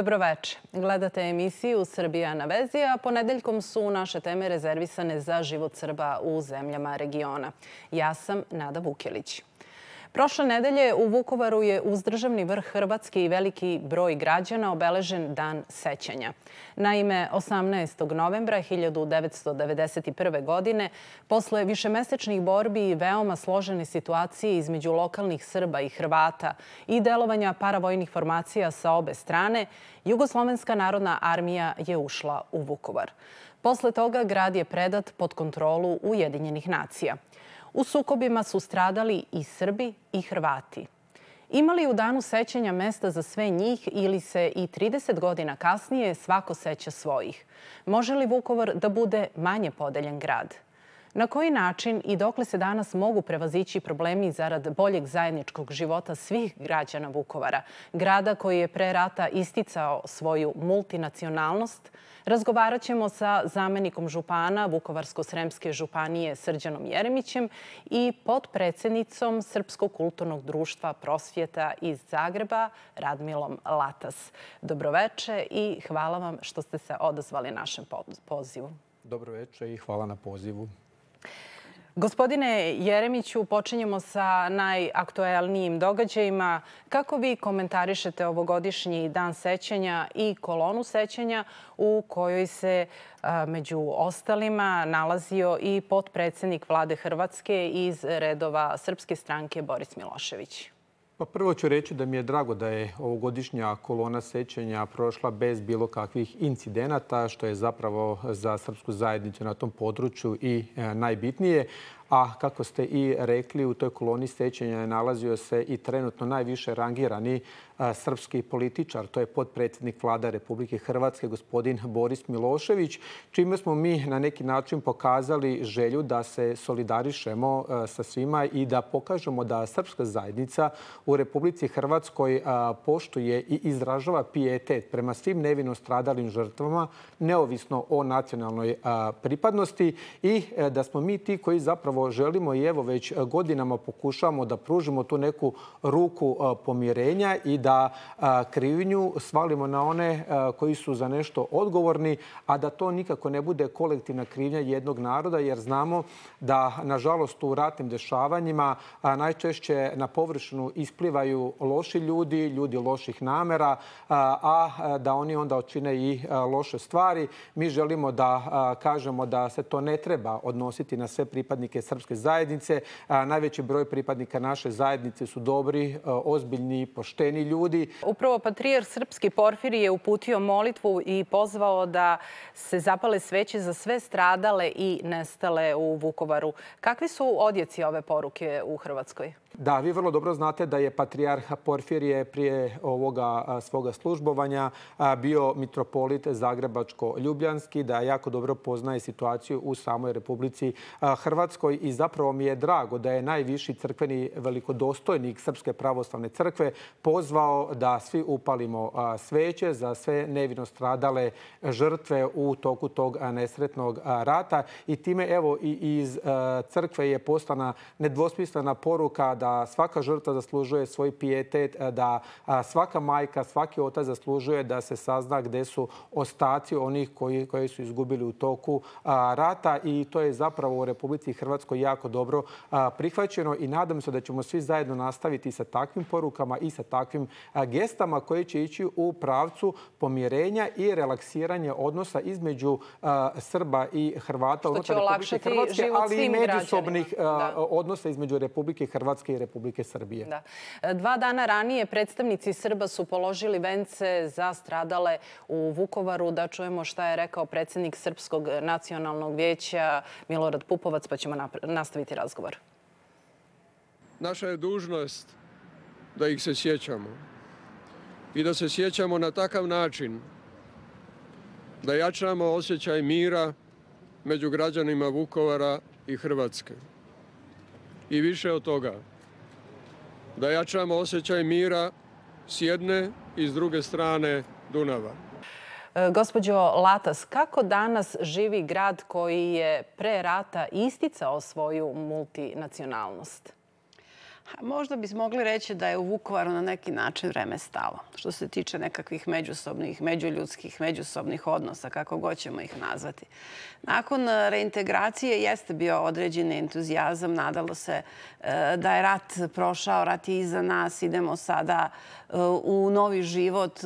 Dobroveče. Gledate emisiju Srbija na vezi, a ponedeljkom su naše teme rezervisane za život Srba u zemljama regiona. Ja sam Nada Vukjelići. Prošle nedelje u Vukovaru je uz državni vrh Hrvatski i veliki broj građana obeležen dan sećanja. Naime, 18. novembra 1991. godine, posle višemesečnih borbi i veoma složene situacije između lokalnih Srba i Hrvata i delovanja paravojnih formacija sa obe strane, Jugoslovenska narodna armija je ušla u Vukovar. Posle toga grad je predat pod kontrolu Ujedinjenih nacija. U sukobima su stradali i Srbi i Hrvati. Ima li u danu sećanja mesta za sve njih ili se i 30 godina kasnije svako seća svojih? Može li Vukovar da bude manje podeljen grad? Na koji način i dokle se danas mogu prevazići problemi zarad boljeg zajedničkog života svih građana Vukovara, grada koji je pre rata isticao svoju multinacionalnost, razgovarat ćemo sa zamenikom župana Vukovarsko-Sremske županije Srđanom Jeremićem i podpredsednicom Srpskog kulturnog društva Prosvjeta iz Zagreba Radmilom Latas. Dobroveče i hvala vam što ste se odazvali našem pozivu. Dobroveče i hvala na pozivu. Gospodine Jeremiću, počinjemo sa najaktuelnijim događajima. Kako vi komentarišete ovogodišnji dan sećanja i kolonu sećanja u kojoj se e, među ostalima nalazio i potpredsednik vlade Hrvatske iz redova Srpske stranke Boris Milošević? Pa prvo ću reći da mi je drago da je ovogodišnja kolona sećanja prošla bez bilo kakvih incidenata, što je zapravo za srpsku zajednicu na tom području i e, najbitnije a kako ste i rekli, u toj koloni sećanja je nalazio se i trenutno najviše rangirani e, srpski političar, to je podpredsjednik vlada Republike Hrvatske, gospodin Boris Milošević, čime smo mi na neki način pokazali želju da se solidarišemo e, sa svima i da pokažemo da srpska zajednica u Republici Hrvatskoj e, poštuje i izražava pijetet prema svim nevino stradalim žrtvama, neovisno o nacionalnoj pripadnosti i da smo mi ti koji zapravo upravo želimo i evo već e, godinama pokušamo da pružimo tu neku ruku e, pomirenja i da e, krivnju svalimo na one koji su za nešto odgovorni, a da to nikako ne bude kolektivna krivnja jednog naroda, jer znamo da, nažalost, u ratnim dešavanjima najčešće na površinu isplivaju loši ljudi, ljudi loših namera, a da oni onda očine i loše stvari. Mi želimo da kažemo da se to ne treba odnositi na sve pripadnike srpske zajednice. Najveći broj pripadnika naše zajednice su dobri, e, ozbiljni, pošteni ljudi. Upravo Patrijar Srpski Porfiri je uputio molitvu i pozvao da se zapale sveće za sve stradale i nestale u Vukovaru. Kakvi su odjeci ove poruke u Hrvatskoj? Da, vi vrlo dobro znate da je patrijarha Porfirije prije ovoga svoga službovanja bio mitropolit Zagrebačko-Ljubljanski, da jako dobro poznaje situaciju u samoj Republici Hrvatskoj i zapravo mi je drago da je najviši crkveni velikodostojnik Srpske pravoslavne crkve pozvao da svi upalimo sveće za sve nevino stradale žrtve u toku tog nesretnog rata i time evo i iz crkve je postana nedvosmislena poruka da svaka žrtva zaslužuje svoj pijetet, e, da svaka majka, svaki otac zaslužuje da se sazna gdje su ostaci onih koji su izgubili u toku rata i to je zapravo u Republici Hrvatskoj jako dobro prihvaćeno i nadam se da ćemo svi zajedno nastaviti sa takvim porukama i sa takvim gestama koje će ići u pravcu pomirenja i relaksiranja odnosa između Srba i Hrvata. Što će olakšati život svim građanima. Ali i međusobnih odnosa između Republike Hrvatske Hrvatske Republike Srbije. E, dva dana ranije predstavnici Srba su položili vence za stradale u Vukovaru. Da čujemo šta je rekao predsednik Srpskog nacionalnog vijeća Milorad Pupovac, pa ćemo nastaviti razgovor. Naša je dužnost da ih se sjećamo i da se sjećamo na takav način da jačamo osjećaj mira među građanima Vukovara i Hrvatske. I više od toga, da jačamo osjećaj mira s jedne i s druge strane Dunava. E, Gospodjo Latas, kako danas živi grad koji je pre rata isticao svoju multinacionalnost? Možda bi mogli reći da je u Vukovaru na neki način vreme stalo. Što se tiče nekakvih međusobnih, međuljudskih, međusobnih odnosa, kako god ćemo ih nazvati. Nakon e, reintegracije jeste bio određen entuzijazam. Nadalo se e, da je rat prošao, rat je iza nas, idemo sada e, u novi život.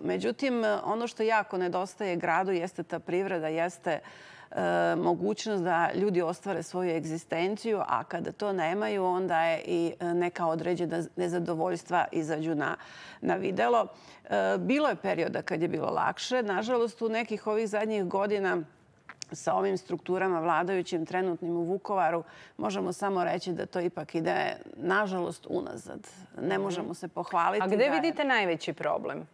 Međutim, ono što jako nedostaje gradu jeste ta privreda, jeste... E, mogućnost da ljudi ostvare svoju egzistenciju, a kada to nemaju, onda je i e, neka određena nezadovoljstva izađu na na videlo. E, bilo je perioda kad je bilo lakše. Nažalost, u nekih ovih zadnjih godina sa ovim strukturama vladajućim trenutnim u Vukovaru, možemo samo reći da to ipak ide, nažalost, unazad. Ne mhm. možemo se pohvaliti. A gde vidite najveći problem?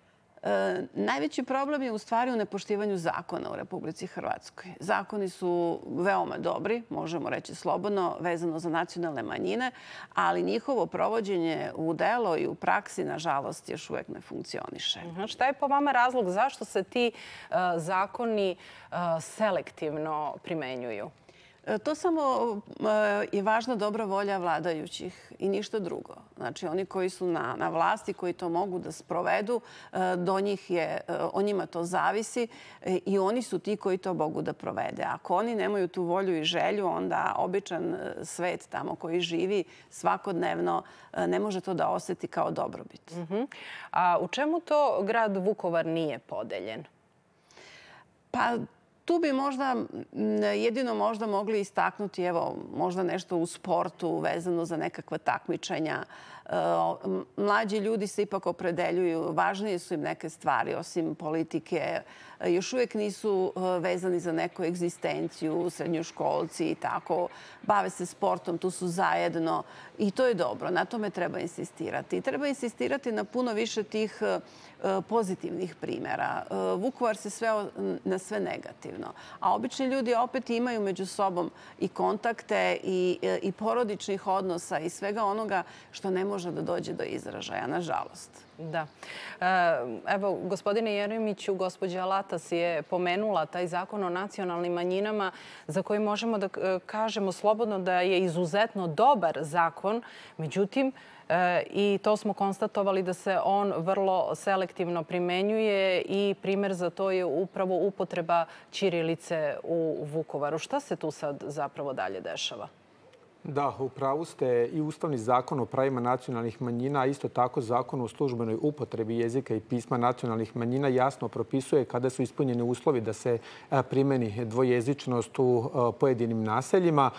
E, najveći problem je u stvari u nepoštivanju zakona u Republici Hrvatskoj. Zakoni su veoma dobri, možemo reći slobodno, vezano za nacionalne manjine, ali njihovo provođenje u delo i u praksi, nažalost, još uvek ne funkcioniše. Mhm. Šta je po vama razlog zašto se ti e, zakoni e, selektivno primenjuju? E, to samo e, je važna dobra volja vladajućih i ništa drugo. Znači, oni koji su na vlasti, koji to mogu da sprovedu, e, do njih je, o njima to zavisi i oni su ti koji to mogu da provede. Ako oni nemaju tu volju i želju, onda običan svet tamo koji živi svakodnevno ne može to da oseti kao dobrobit. Mhm. A u čemu to grad Vukovar nije podeljen? Pa, Tu bi možda jedino možda mogli istaknuti evo možda nešto u sportu vezano za nekakva takmičenja. E, mlađi ljudi se ipak opredeljuju, važnije su im neke stvari osim politike, E, još uvijek nisu e, vezani za neku egzistenciju, srednjoškolci i tako, bave se sportom, tu su zajedno i to je dobro. Na tome treba insistirati. Treba insistirati na puno više tih e, pozitivnih primjera. Vukovar se sve na sve negativno. A obični ljudi opet imaju među sobom i kontakte i porodičnih odnosa i svega onoga što ne može da dođe do izražaja, nažalost. Da. E, evo, gospodine Jeremiću, gospođa Latas je pomenula taj zakon o nacionalnim manjinama za koji možemo da e, kažemo slobodno da je izuzetno dobar zakon. Međutim, e, i to smo konstatovali da se on vrlo selektivno primenjuje i primer za to je upravo upotreba Čirilice u Vukovaru. Šta se tu sad zapravo dalje dešava? Da. Da, upravo ste i Ustavni zakon o pravima nacionalnih manjina, a isto tako zakon o službenoj upotrebi jezika i pisma nacionalnih manjina jasno propisuje kada su ispunjeni uslovi da se primeni dvojezičnost u pojedinim naseljima.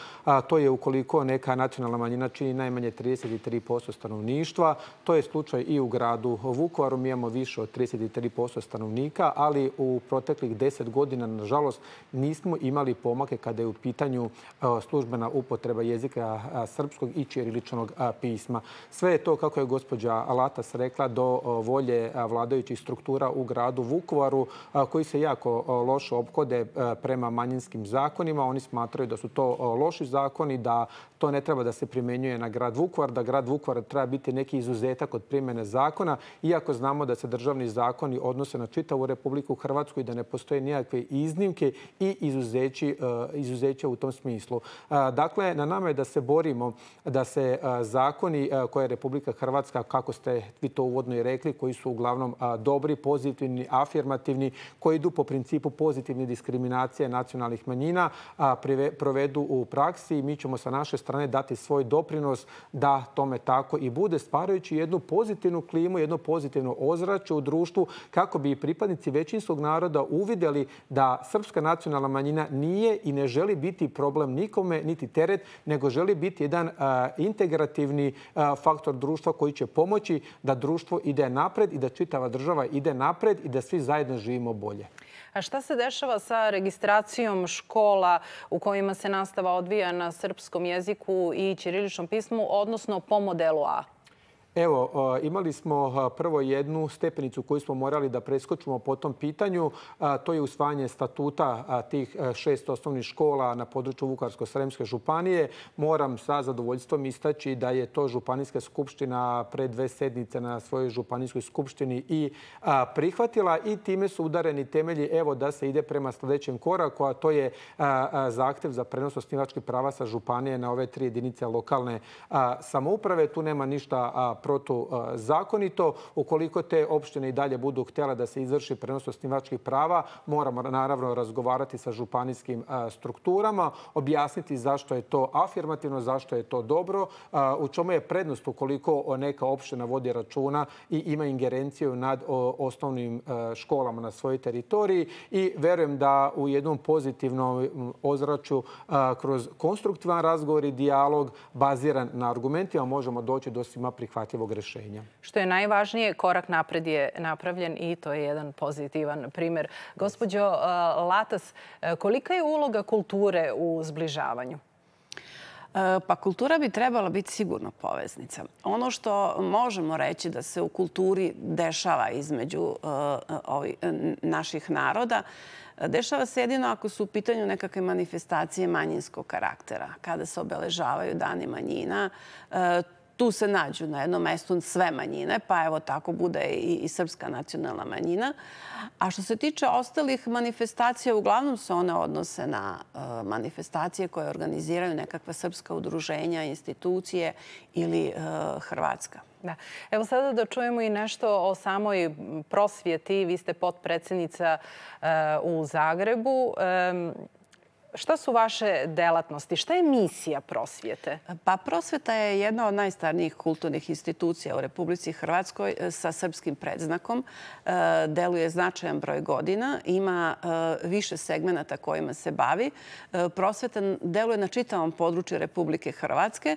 To je ukoliko neka nacionalna manjina čini najmanje 33% stanovništva. To je slučaj i u gradu Vukovaru. Mi imamo više od 33% stanovnika, ali u proteklih 10 godina, nažalost, nismo imali pomake kada je u pitanju službena upotreba jezika jezika srpskog i čirilićanog pisma. Sve je to, kako je gospođa Alatas rekla, do volje vladajućih struktura u gradu Vukovaru, koji se jako lošo obhode e, prema manjinskim zakonima. Oni smatraju da su to loši zakoni, da to ne treba da se primenjuje na grad Vukovar, da grad Vukovar treba biti neki izuzetak od primjene zakona, iako znamo da se državni zakoni odnose na čitavu Republiku Hrvatsku i da ne postoje nijakve iznimke i izuzeći, e, izuzeća u tom smislu. E, dakle, na nama je da se borimo da se e, zakoni koje je Republika Hrvatska, kako ste vi to uvodno i rekli, koji su uglavnom dobri, pozitivni, afirmativni, koji idu po principu pozitivne diskriminacije nacionalnih manjina, provedu u praksi i mi ćemo sa naše strane dati svoj doprinos da tome tako i bude, stvarajući jednu pozitivnu klimu, jednu pozitivnu ozraću u društvu, kako bi pripadnici većinskog naroda uvidjeli da srpska nacionalna manjina nije i ne želi biti problem nikome, niti teret, nego želi biti jedan integrativni faktor društva koji će pomoći da društvo ide napred i da čitava država ide napred i da svi zajedno živimo bolje. A Šta se dešava sa registracijom škola u kojima se nastava odvija na srpskom jeziku i čiriličnom pismu, odnosno po modelu A? Evo, imali smo prvo jednu stepenicu koju smo morali da preskočimo po tom pitanju. To je usvajanje statuta tih šest osnovnih škola na području Vukarsko-Sremske županije. Moram sa zadovoljstvom istaći da je to županijska skupština pre dve sednice na svojoj županijskoj skupštini i prihvatila i time su udareni temelji evo da se ide prema sljedećem koraku, a to je zahtev za prenos osnivačkih prava sa županije na ove tri jedinice lokalne samouprave. Tu nema ništa prihvatila zakonito. Ukoliko te opštine i dalje budu htjela da se izvrši prenos osnivačkih prava, moramo naravno razgovarati sa županijskim strukturama, objasniti zašto je to afirmativno, zašto je to dobro, u čemu je prednost ukoliko neka opština vodi računa i ima ingerenciju nad osnovnim školama na svojoj teritoriji i verujem da u jednom pozitivnom ozraču kroz konstruktivan razgovor i dialog baziran na argumentima možemo doći do svima prihvatljivosti prihvatljivog rešenja. Što je najvažnije, korak napred je napravljen i to je jedan pozitivan primjer. Gospodjo eh, Latas, eh, kolika je uloga kulture u zbližavanju? Eh, pa kultura bi trebala biti sigurno poveznica. Ono što možemo reći da se u kulturi dešava između naših naroda, dešava se jedino ako su u pitanju nekakve manifestacije manjinskog karaktera. Kada se obeležavaju dani manjina, tu se nađu na jednom mestu sve manjine, pa evo tako bude i srpska nacionalna manjina. A što se tiče ostalih manifestacija, uglavnom se one odnose na e, manifestacije koje organiziraju nekakva srpska udruženja, institucije ili e, Hrvatska. Evo sada da čujemo i nešto o samoj prosvijeti. Vi ste podpredsednica e, u Zagrebu. Šta su vaše delatnosti? Šta je misija prosvijete? Pa prosveta je jedna od najstarnijih kulturnih institucija u Republici Hrvatskoj e, sa srpskim predznakom. E, deluje značajan broj godina. Ima e, više segmenta kojima se bavi. Prosveta deluje na čitavom području Republike Hrvatske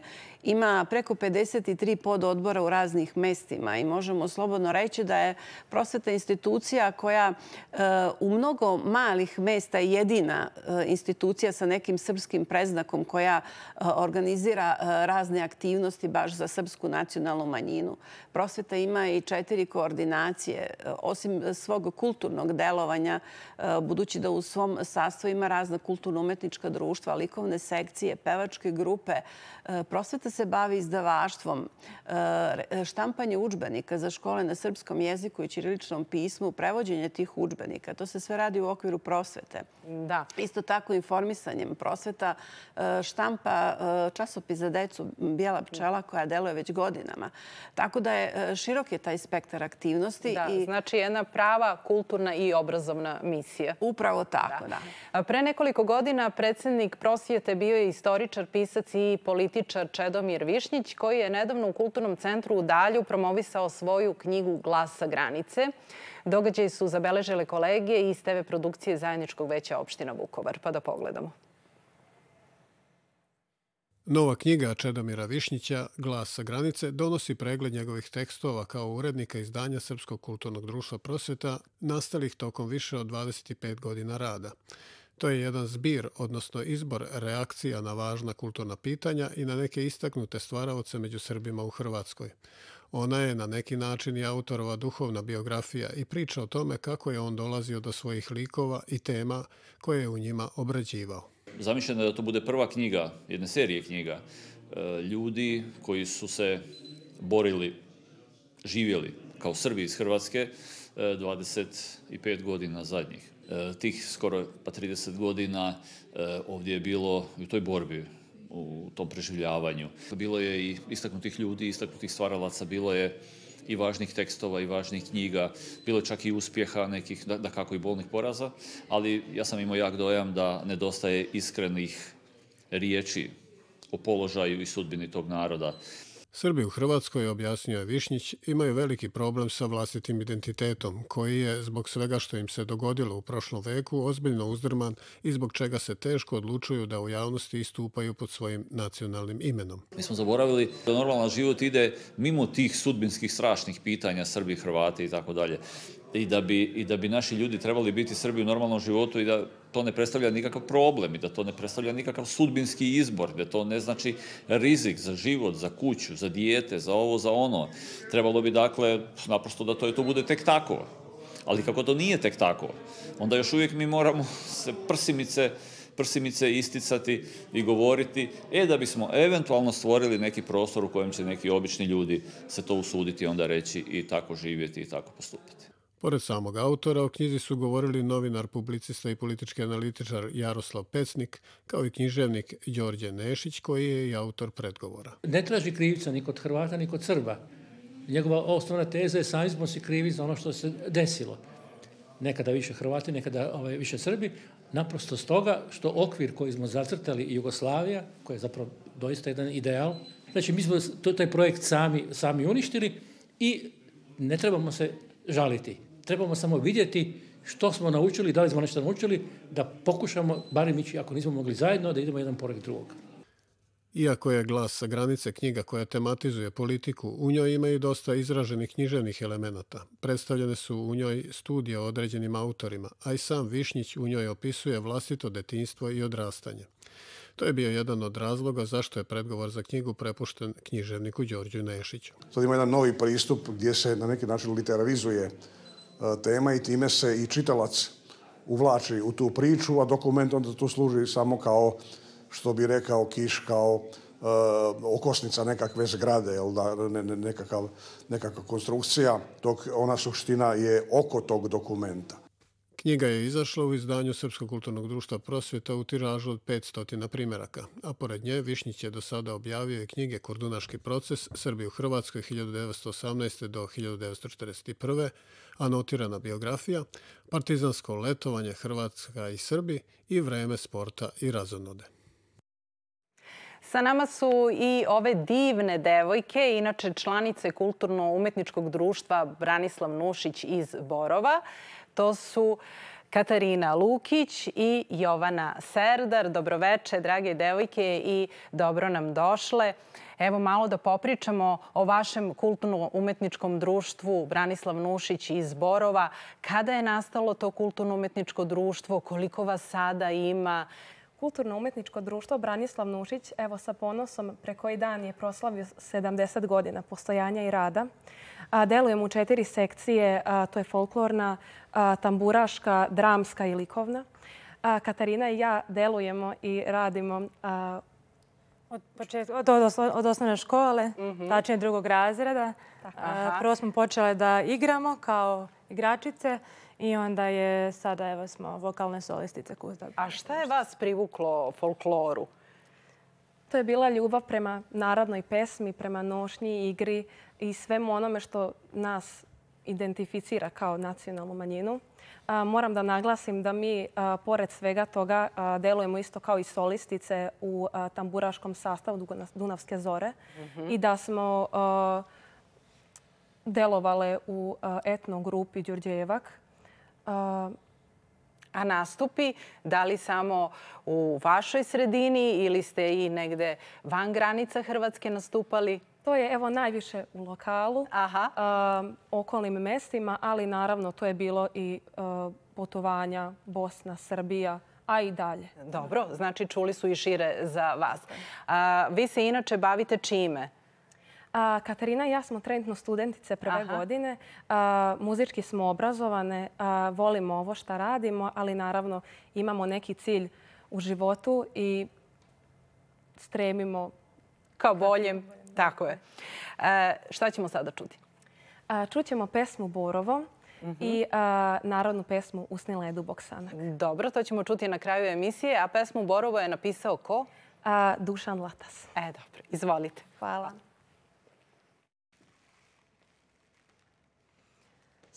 ima preko 53 pododbora u raznih mestima i možemo slobodno reći da je prosveta institucija koja e, u mnogo malih mesta je jedina e, institucija sa nekim srpskim preznakom koja e, organizira razne aktivnosti baš za srpsku nacionalnu manjinu. Prosveta ima i četiri koordinacije. Osim svog kulturnog delovanja, budući da u svom sastavu ima razna kulturno-umetnička društva, likovne sekcije, pevačke grupe, prosveta se bavi izdavaštvom, eh, štampanje učbenika za škole na srpskom jeziku i čiriličnom pismu, prevođenje tih učbenika. To se sve radi u okviru prosvete. Da. Isto tako informisanjem prosveta eh, štampa eh, časopis za decu Bijela pčela koja deluje već godinama. Tako da je širok je taj spektar aktivnosti. Da, znači jedna prava kulturna i obrazovna misija. Upravo tako, da. Pre nekoliko godina predsednik prosvijete bio je istoričar, pisac i političar Čedo Radomir Višnjić, koji je nedavno u Kulturnom centru u Dalju promovisao svoju knjigu Glas sa granice. Događaj su zabeležile kolege iz TV produkcije Zajedničkog veća opština Vukovar. Pa da pogledamo. Nova knjiga Čedomira Višnjića, Glas sa granice, donosi pregled njegovih tekstova kao urednika izdanja Srpskog kulturnog društva prosveta, nastalih tokom više od 25 godina rada. To je jedan zbir, odnosno izbor reakcija na važna kulturna pitanja i na neke istaknute stvaravce među Srbima u Hrvatskoj. Ona je na neki način i autorova duhovna biografija i priča o tome kako je on dolazio do svojih likova i tema koje je u njima obrađivao. Zamišljeno je da to bude prva knjiga, jedne serije knjiga, e, ljudi koji su se borili, živjeli kao Srbi iz Hrvatske 25 e, godina zadnjih. E, tih skoro pa 30 godina e, ovdje je bilo u toj borbi u tom preživljavanju. Bilo je i istaknutih ljudi, istaknutih stvaralaca, bilo je i važnih tekstova i važnih knjiga, bilo je čak i uspjeha nekih, da, da kako i bolnih poraza, ali ja sam imao jak dojam da nedostaje iskrenih riječi o položaju i sudbini tog naroda. Srbi u Hrvatskoj, objasnio je Višnjić, imaju veliki problem sa vlastitim identitetom, koji je, zbog svega što im se dogodilo u prošlom veku, ozbiljno uzdrman i zbog čega se teško odlučuju da u javnosti istupaju pod svojim nacionalnim imenom. Mi smo zaboravili da normalan život ide mimo tih sudbinskih strašnih pitanja Srbi, Hrvati i tako dalje i da bi i da bi naši ljudi trebali biti Srbi u normalnom životu i da to ne predstavlja nikakav problem i da to ne predstavlja nikakav sudbinski izbor, da to ne znači rizik za život, za kuću, za dijete, za ovo, za ono. Trebalo bi dakle naprosto da to je to bude tek tako. Ali kako to nije tek tako, onda još uvijek mi moramo se prsimice prsimice isticati i govoriti, e da bismo eventualno stvorili neki prostor u kojem će neki obični ljudi se to usuditi onda reći i tako živjeti i tako postupati. Pored samog autora, o knjizi su govorili novinar, publicista i politički analitičar Jaroslav Pecnik, kao i književnik Đorđe Nešić, koji je i autor predgovora. Ne traži krivica ni kod Hrvata, ni kod Srba. Njegova osnovna teza je sami smo se krivi za ono što se desilo. Nekada više Hrvati, nekada ovaj, više Srbi. Naprosto s toga što okvir koji smo zacrtali Jugoslavija, koji je zapravo doista jedan ideal, znači mi smo taj projekt sami, sami uništili i ne trebamo se žaliti trebamo samo vidjeti što smo naučili, da li smo nešto naučili, da pokušamo, barem ići, ako nismo mogli zajedno, da idemo jedan pored drugog. Iako je glas sa granice knjiga koja tematizuje politiku, u njoj imaju dosta izraženih književnih elemenata. Predstavljene su u njoj studije o određenim autorima, a i sam Višnjić u njoj opisuje vlastito detinstvo i odrastanje. To je bio jedan od razloga zašto je predgovor za knjigu prepušten književniku Đorđu Nešiću. Sad ima jedan novi pristup gdje se na neki način literarizuje E, tema i time se i čitalac uvlači u tu priču, a dokument onda to služi samo kao, što bi rekao Kiš, kao e, okosnica nekakve zgrade, jel da, ne, ne, nekakav, nekakva konstrukcija, dok ona suština je oko tog dokumenta. Knjiga je izašla u izdanju Srpskog kulturnog društva Prosvjeta u tiražu od 500 primjeraka, a pored nje Višnjić je do sada objavio i knjige Kordunaški proces Srbije u Hrvatskoj 1918. do 1941 anotirana biografija, partizansko letovanje Hrvatska i Srbi i vreme sporta i razonode. Sa nama su i ove divne devojke, inače članice Kulturno-umetničkog društva Branislav Nušić iz Borova. To su... Katarina Lukić i Jovana Serdar. Dobroveče, drage devojke, i dobro nam došle. Evo malo da popričamo o vašem kulturno-umetničkom društvu Branislav Nušić iz Borova. Kada je nastalo to kulturno-umetničko društvo? Koliko vas sada ima? Koliko vas sada ima? Kulturno-umetničko društvo Branislav Nušić evo sa ponosom pre koji dan je proslavio 70 godina postojanja i rada. Delujem u četiri sekcije, to je folklorna, tamburaška, dramska i likovna. Katarina i ja delujemo i radimo Od, početka, od, od, od osnovne škole, mhm. tačnije drugog razreda. Tako. Prvo smo počele da igramo kao igračice. I onda je sada, evo smo, vokalne solistice Kuzdog. A šta je vas privuklo folkloru? To je bila ljubav prema narodnoj pesmi, prema nošnji, igri i svemu onome što nas identificira kao nacionalnu manjinu. Moram da naglasim da mi, pored svega toga, delujemo isto kao i solistice u tamburaškom sastavu Dunavske zore mhm. i da smo delovale u etnogrupi Đurđevak a nastupi, da li samo u vašoj sredini ili ste i negde van granica Hrvatske nastupali? To je evo najviše u lokalu, okolnim mestima, ali naravno to je bilo i potovanja Bosna, Srbija, a i dalje. Dobro, znači čuli su i šire za vas. Vi se inače bavite čime? Čime? Katarina i ja smo trenutno studentice prve godine. A, muzički smo obrazovane, a, volimo ovo što radimo, ali naravno imamo neki cilj u životu i stremimo kao boljem. Tako je. A, e, šta ćemo sada čuti? A, čućemo pesmu Borovo. Mhm. i narodnu pesmu Usnila je dubog sanak. Dobro, to ćemo čuti na kraju emisije. A pesmu Borovo je napisao ko? A, Dušan Latas. E, dobro, izvolite. Hvala. Hvala.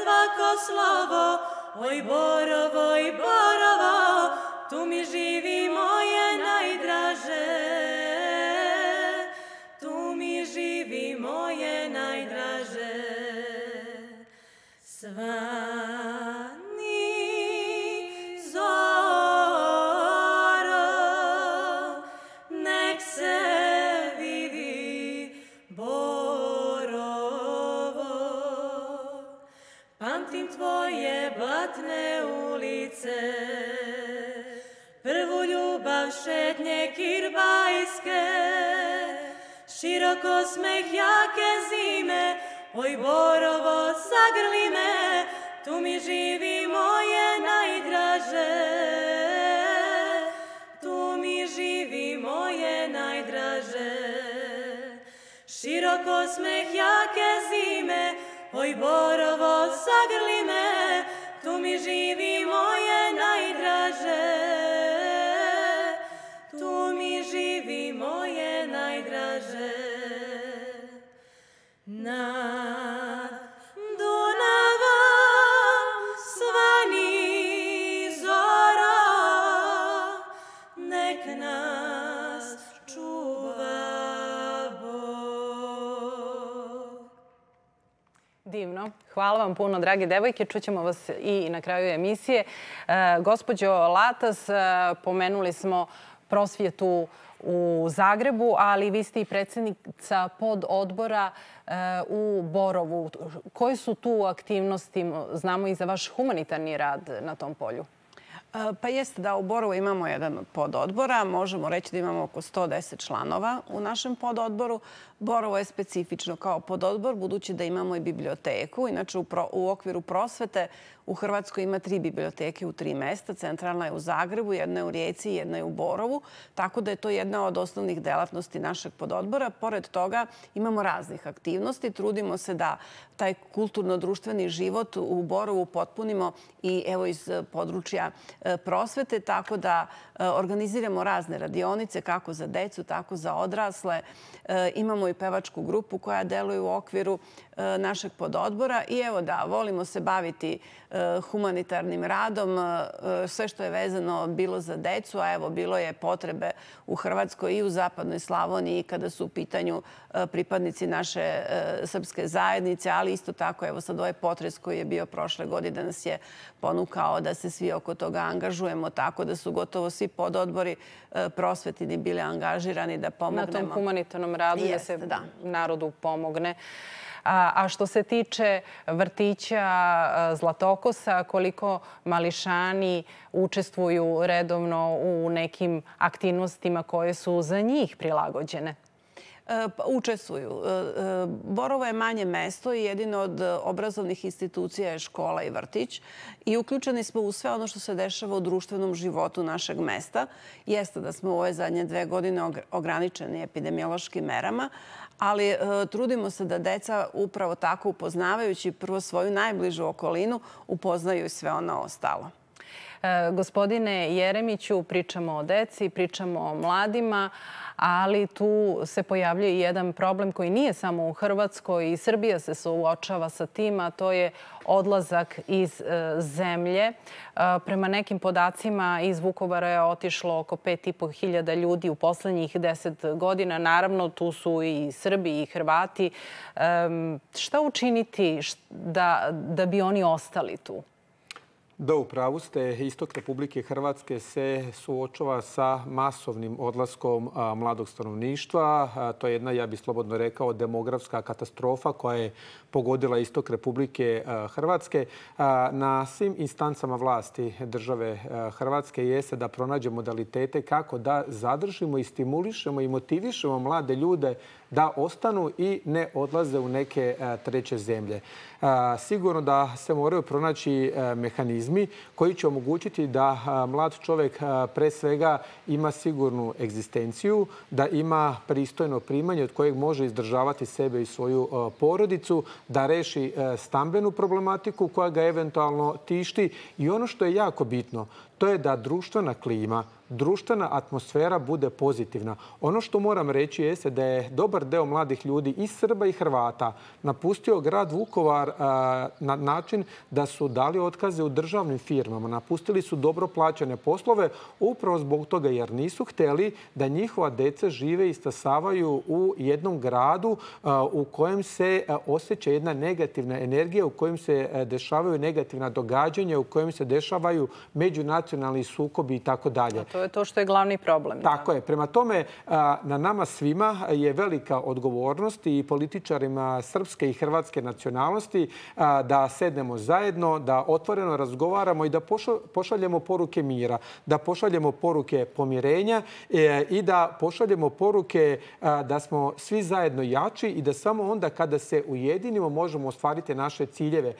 Svako slovo, oj Borovo, oj Borovo, tu mi živi moje najdraže. Tu mi živi moje najdraže. Sva Iako smeh jake zime, oj borovo zagrli me, tu mi živi moje najdraže. Tu mi živi moje najdraže. Široko smeh jake zime, oj borovo zagrli me, tu mi živi moje najdraže. Hvala vam puno, drage devojke. Čućemo vas i na kraju emisije. E, Gospodjo Latas, e, pomenuli smo prosvjetu u Zagrebu, ali vi ste i predsjednica pod odbora e, u Borovu. Koje su tu aktivnosti, znamo i za vaš humanitarni rad na tom polju? E, pa jeste da u Borovu imamo jedan pod odbora. Možemo reći da imamo oko 110 članova u našem pod odboru. Borovo je specifično kao pod odbor, budući da imamo i biblioteku. Inače, u okviru prosvete U Hrvatskoj ima tri biblioteke u tri mesta. Centralna je u Zagrebu, jedna je u Rijeci i jedna je u Borovu. Tako da je to jedna od osnovnih delatnosti našeg pododbora. Pored toga imamo raznih aktivnosti. Trudimo se da taj kulturno-društveni život u Borovu potpunimo i evo iz eh, područja eh, prosvete. Tako da eh, organiziramo razne radionice kako za decu, tako za odrasle. Imamo i pevačku grupu koja deluje u okviru E, našeg pododbora i evo da, volimo se baviti e, humanitarnim radom, e, sve što je vezano bilo za decu, a evo bilo je potrebe u Hrvatskoj i u Zapadnoj Slavoniji kada su u pitanju pripadnici naše srpske zajednice, ali isto tako evo sad ovaj potres koji je bio prošle godine da nas je ponukao da se svi oko toga angažujemo tako da su gotovo svi pododbori prosvetini bili angažirani da pomognemo. Na tom humanitarnom radu da se narodu pomogne. A što se tiče vrtića Zlatokosa, koliko mališani učestvuju redovno u nekim aktivnostima koje su za njih prilagođene? E, pa, učestvuju. E, e, Borovo je manje mesto i jedino od obrazovnih institucija je škola i vrtić. I uključeni smo u sve ono što se dešava u društvenom životu našeg mesta. Jeste da smo u ove zadnje dve godine ograničeni epidemiološkim merama, ali e, trudimo se da deca upravo tako upoznavajući prvo svoju najbližu okolinu upoznaju sve ono ostalo. E, gospodine Jeremiću, pričamo o deci, pričamo o mladima, ali tu se pojavljuje jedan problem koji nije samo u Hrvatskoj i Srbija se suočava sa tim, a to je odlazak iz e, zemlje. E, prema nekim podacima iz Vukovara je otišlo oko 5,5 hiljada ljudi u poslednjih deset godina. Naravno, tu su i Srbi i Hrvati. Šta učiniti da bi oni ostali tu? Do u pravu ste. Istok Republike Hrvatske se suočava sa masovnim odlaskom mladog stanovništva. To je jedna, ja bih slobodno rekao, demografska katastrofa koja je pogodila istok Republike eh, Hrvatske. Eh, na svim instancama vlasti države eh, Hrvatske jeste da pronađe modalitete kako da zadržimo i stimulišemo i motivišemo mlade ljude da ostanu i ne odlaze u neke treće zemlje. Sigurno da se moraju pronaći mehanizmi koji će omogućiti da mlad čovjek pre svega ima sigurnu egzistenciju, da ima pristojno primanje od kojeg može izdržavati sebe i svoju porodicu, da reši e, stambenu problematiku koja ga eventualno tišti. I ono što je jako bitno, to je da društvena klima društvena atmosfera bude pozitivna. Ono što moram reći je da je dobar deo mladih ljudi i Srba i Hrvata napustio grad Vukovar na način da su dali otkaze u državnim firmama. Napustili su dobro plaćene poslove upravo zbog toga jer nisu hteli da njihova deca žive i stasavaju u jednom gradu u kojem se osjeća jedna negativna energija, u kojem se dešavaju negativna događanja, u kojem se dešavaju međunacionalni sukobi itd. To je to što je glavni problem. Tako je. Prema tome, na nama svima je velika odgovornost i političarima srpske i hrvatske nacionalnosti da sednemo zajedno, da otvoreno razgovaramo i da pošaljemo poruke mira, da pošaljemo poruke pomirenja e, i da pošaljemo poruke da smo svi zajedno jači i da samo onda kada se ujedinimo možemo ostvariti naše ciljeve.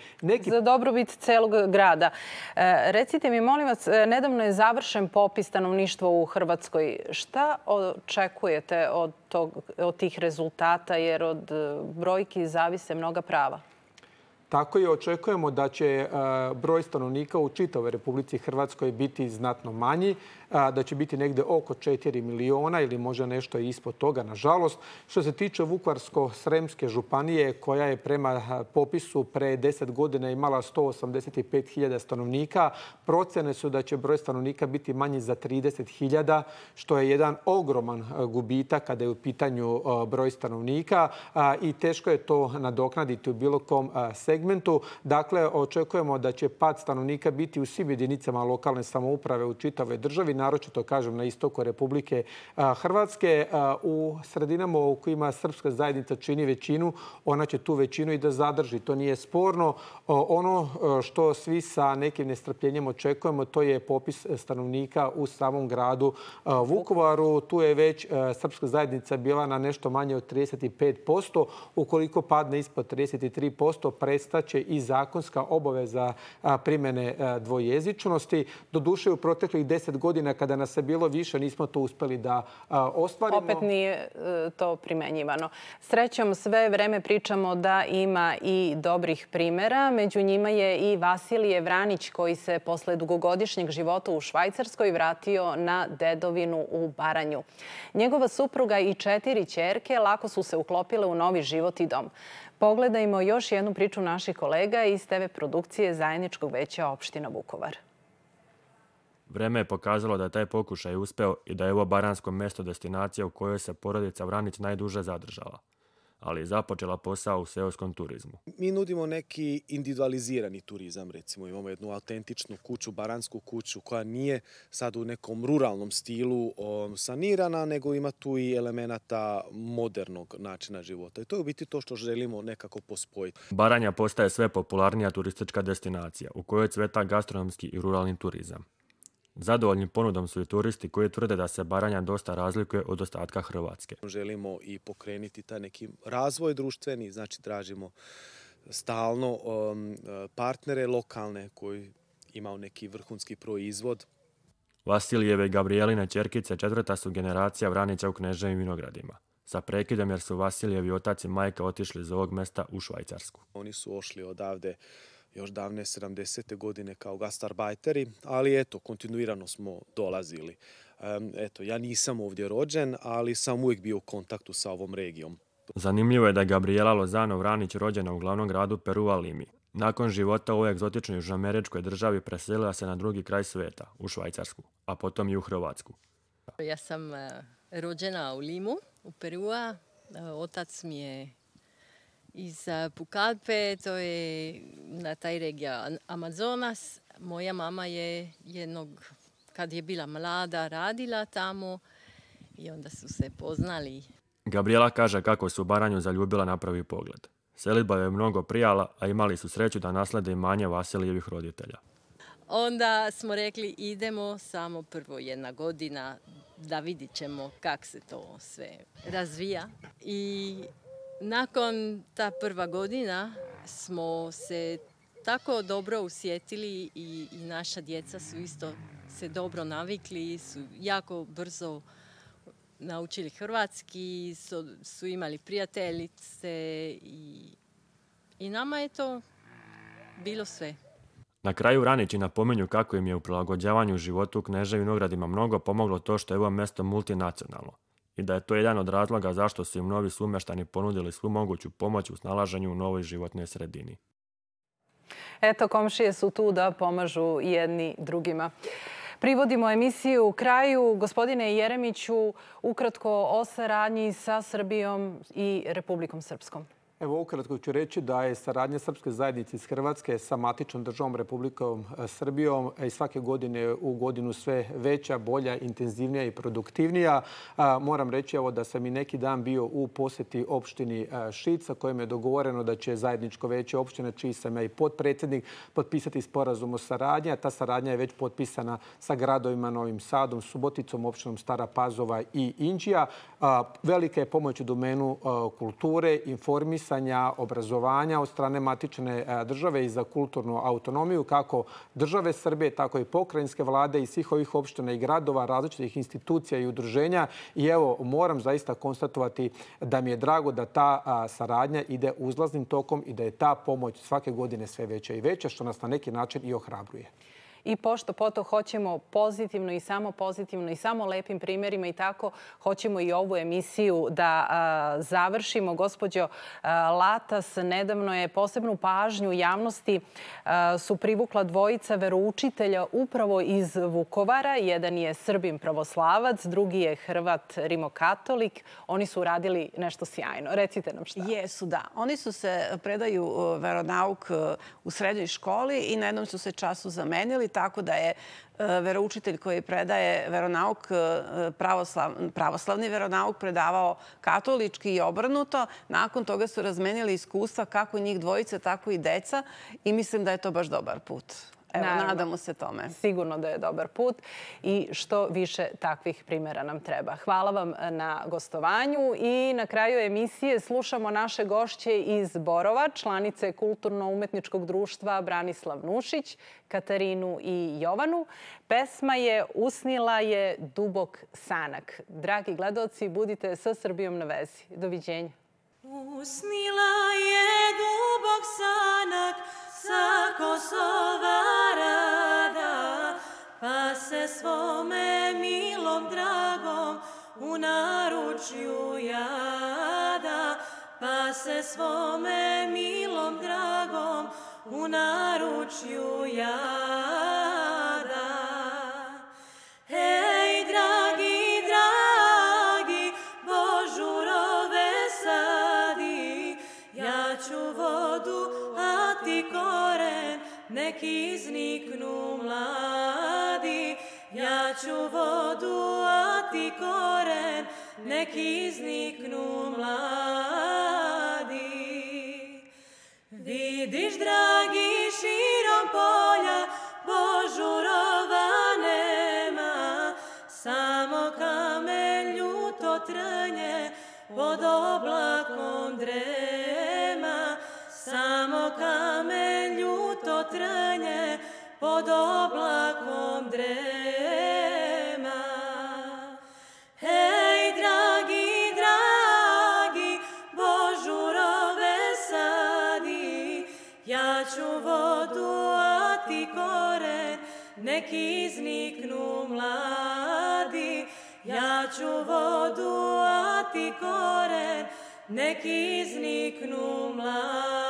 Za dobrobit celog grada. E, recite mi, molim vas, e, nedavno je završen popis stanovnika stanovništvo u Hrvatskoj. Šta očekujete od tih rezultata jer od e, brojki zavise mnoga prava? Tako je, očekujemo da će e, broj stanovnika u čitove Republici Hrvatskoj biti znatno manji da će biti negde oko 4 miliona ili možda nešto ispod toga, nažalost. Što se tiče Vukvarsko-Sremske županije, koja je prema popisu pre 10 godina imala 185.000 stanovnika, procene su da će broj stanovnika biti manji za 30.000, što je jedan ogroman gubitak kada je u pitanju broj stanovnika i teško je to nadoknaditi u bilo kom segmentu. Dakle, očekujemo da će pad stanovnika biti u svim jedinicama lokalne samouprave u čitavoj državi naročito kažem na istoku Republike Hrvatske, u sredinama u kojima srpska zajednica čini većinu, ona će tu većinu i da zadrži. To nije sporno. Ono e, što svi sa nekim nestrpljenjem očekujemo, to je popis stanovnika u samom gradu e, Vukovaru. Tu je već e, srpska zajednica bila na nešto manje od 35%. Ukoliko padne ispod 33%, prestaće i zakonska obaveza primjene dvojezičnosti. Doduše, u proteklih 10 godina godina kada nas je bilo više, nismo to uspeli da ostvarimo. Opet nije e, to primenjivano. Srećom, sve vreme pričamo da ima i dobrih primera. Među njima je i Vasilije Vranić, koji se posle dugogodišnjeg života u Švajcarskoj vratio na dedovinu u Baranju. Njegova supruga i četiri čerke lako su se uklopile u novi život i dom. Pogledajmo još jednu priču naših kolega iz TV produkcije Zajedničkog veća opština Vukovar. Vreme je pokazalo da je taj pokušaj uspeo i da je ovo baransko mesto destinacija u kojoj se porodica Vranić najduže zadržala ali je započela posao u seoskom turizmu. Mi nudimo neki individualizirani turizam, recimo imamo jednu autentičnu kuću, baransku kuću, koja nije sad u nekom ruralnom stilu um, sanirana, nego ima tu i elemenata modernog načina života. I to je u biti to što želimo nekako pospojiti. Baranja postaje sve popularnija turistička destinacija, u kojoj cveta gastronomski i ruralni turizam. Zadovoljni ponudom su i turisti koji tvrde da se Baranja dosta razlikuje od ostatka Hrvatske. Želimo i pokrenuti taj neki razvoj društveni, znači tražimo stalno um, partnere lokalne koji imaju neki vrhunski proizvod. Vasilijeve i Gabrijeline Čerkice četvrta su generacija Vranića u Kneževim vinogradima. Sa prekidom jer su Vasilijevi otac i majka otišli iz ovog mesta u Švajcarsku. Oni su ošli odavde još davne 70. godine kao gastarbajteri, ali eto, kontinuirano smo dolazili. Eto, ja nisam ovdje rođen, ali sam uvijek bio u kontaktu sa ovom regijom. Zanimljivo je da je Gabriela Lozano Vranić rođena u glavnom gradu Peruva Limi. Nakon života u egzotičnoj južnoameričkoj državi preselila se na drugi kraj sveta, u Švajcarsku, a potom i u Hrvatsku. Ja sam eh, rođena u Limu, u Perua. Eh, otac mi je iz Pukalpe, to je na taj regija Amazonas. Moja mama je jednog, kad je bila mlada, radila tamo i onda su se poznali. Gabriela kaže kako su Baranju zaljubila na prvi pogled. Selidba je mnogo prijala, a imali su sreću da naslede manje Vasilijevih roditelja. Onda smo rekli idemo samo prvo jedna godina da vidit ćemo kak se to sve razvija. I Nakon ta prva godina smo se tako dobro usjetili i, i naša djeca su isto se dobro navikli, su jako brzo naučili hrvatski, su, su imali prijateljice i, i nama je to bilo sve. Na kraju Ranići napomenju kako im je u prilagođavanju životu u Kneževi Novradima mnogo pomoglo to što je ovo mesto multinacionalno i da je to jedan od razloga zašto su im novi sumještani ponudili svu moguću pomoć u snalaženju u novoj životnoj sredini. Eto, komšije su tu da pomažu jedni drugima. Privodimo emisiju u kraju. Gospodine Jeremiću, ukratko o saradnji sa Srbijom i Republikom Srpskom. Evo ukratko ću reći da je saradnja Srpske zajednice iz Hrvatske sa matičnom državom Republikom e, Srbijom e, i svake godine u godinu sve veća, bolja, intenzivnija i produktivnija. E, moram reći da sam i neki dan bio u poseti opštini Šica kojem je dogovoreno da će zajedničko veće opštine, čiji sam ja i podpredsednik, potpisati sporazum o saradnje. Ta saradnja je već potpisana sa gradovima Novim Sadom, Suboticom, opštinom Stara Pazova i Indija. Velika je pomoć u domenu kulture, informisa, promovisanja obrazovanja od strane matične e, države i za kulturnu autonomiju, kako države Srbije, tako i pokrajinske vlade i svih ovih opština i gradova, različitih institucija i udruženja. I evo, moram zaista konstatovati da mi je drago da ta saradnja ide uzlaznim tokom i da je ta pomoć svake godine sve veća i veća, što nas na neki način i ohrabruje i pošto po to hoćemo pozitivno i samo pozitivno i samo lepim primjerima i tako hoćemo i ovu emisiju da završimo. Gospodjo Latas, nedavno je posebnu pažnju javnosti su privukla dvojica veroučitelja upravo iz Vukovara. Jedan je Srbim pravoslavac, drugi je Hrvat rimokatolik. Oni su uradili nešto sjajno. Recite nam šta. Jesu, da. Oni su se predaju e, veronauk e, u srednjoj školi i na jednom su se času zamenili tako da je e, veroučitelj koji predaje veronauk, e, pravoslavni veronauk, predavao katolički i obrnuto. Nakon toga su razmenili iskustva kako njih dvojica, tako i deca i mislim da je to baš dobar put. Evo, nadamo se tome. Sigurno da je dobar put i što više takvih primjera nam treba. Hvala vam eh, na gostovanju i na kraju emisije slušamo naše gošće iz Borova, članice Kulturno-umetničkog društva Branislav Nušić, Katarinu i Jovanu. Pesma je Usnila je dubok sanak. Dragi gledoci, budite sa Srbijom na vezi. Doviđenja. Usnila je dubok sanak, sa Kosova rada, pa se svome milom dragom u naručju jada, pa se svome milom dragom u naručju jada. Hey! neki izniknu mladi, ja ću vodu, a ti koren, neki izniknu mladi. Vidiš, dragi, širom polja, požurova nema, samo kamen to trnje, pod oblakom drema. samo kamenju to trnje pod oblakom drema. Hej, dragi, dragi, rove sadi, ja ću vodu, a ti koren, nek izniknu mladi. Ja ću vodu, a ti koren, nek izniknu mladi.